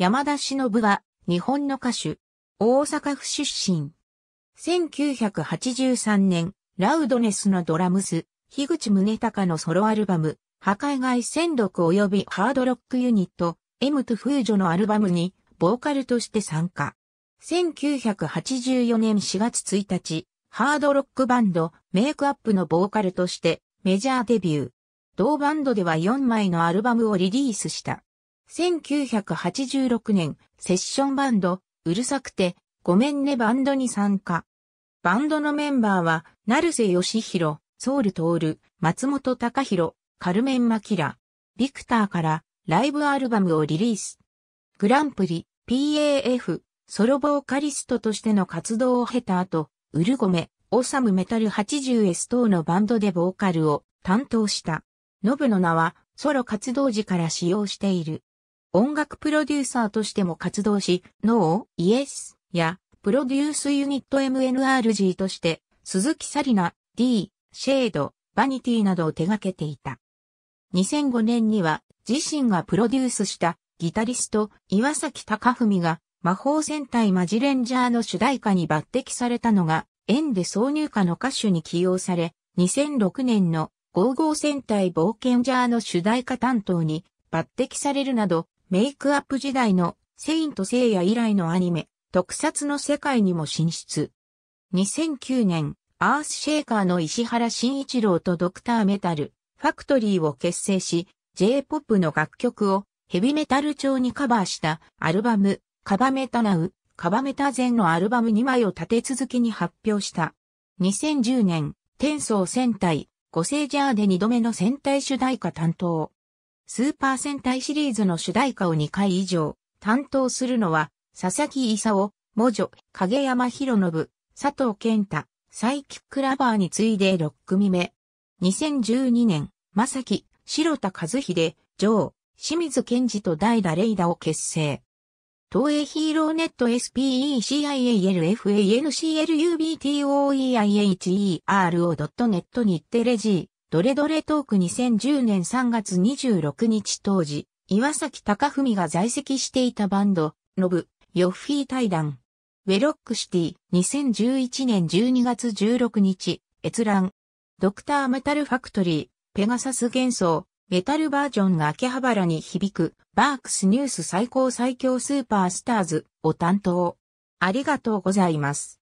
山田忍は、日本の歌手、大阪府出身。1983年、ラウドネスのドラムス、樋口宗隆のソロアルバム、破壊外戦録及びハードロックユニット、M とフージョのアルバムに、ボーカルとして参加。1984年4月1日、ハードロックバンド、メイクアップのボーカルとして、メジャーデビュー。同バンドでは4枚のアルバムをリリースした。1986年、セッションバンド、うるさくて、ごめんねバンドに参加。バンドのメンバーは、成瀬義弘、ソウルトール、松本隆弘、カルメン・マキラ、ビクターからライブアルバムをリリース。グランプリ、PAF、ソロボーカリストとしての活動を経た後、ウルゴメ、オサムメタル 80S 等のバンドでボーカルを担当した。ノブの名はソロ活動時から使用している。音楽プロデューサーとしても活動し、ノー、イエスやプロデュースユニット MNRG として、鈴木サリナ、D、シェード、バニティなどを手掛けていた。2005年には自身がプロデュースしたギタリスト岩崎隆文が魔法戦隊マジレンジャーの主題歌に抜擢されたのが縁で挿入歌の歌手に起用され2006年の55戦隊冒険ジャーの主題歌担当に抜擢されるなどメイクアップ時代のセイントセイヤ以来のアニメ、特撮の世界にも進出。2009年、アースシェイカーの石原慎一郎とドクターメタル、ファクトリーを結成し、J-POP の楽曲をヘビメタル調にカバーしたアルバム、カバメタナウ、カバメタゼンのアルバム2枚を立て続けに発表した。2010年、天層戦隊、五星ジャーで2度目の戦隊主題歌担当。スーパー戦隊シリーズの主題歌を2回以上担当するのは佐々木勲、モジョ、影山博信、佐藤健太、サイキックラバーに次いで6組目。2012年、正木、白田和秀、ジョー、清水健二と代打レイダを結成。東映ヒーローネット SPECIALFANCLUBTOEIHERO.net 日テレジー。ドレドレトーク2010年3月26日当時、岩崎隆文が在籍していたバンド、ノブ、ヨッフィー対談。ウェロックシティ、2011年12月16日、閲覧。ドクターメタルファクトリー、ペガサス幻想、メタルバージョンが秋葉原に響く、バークスニュース最高最強スーパースターズを担当。ありがとうございます。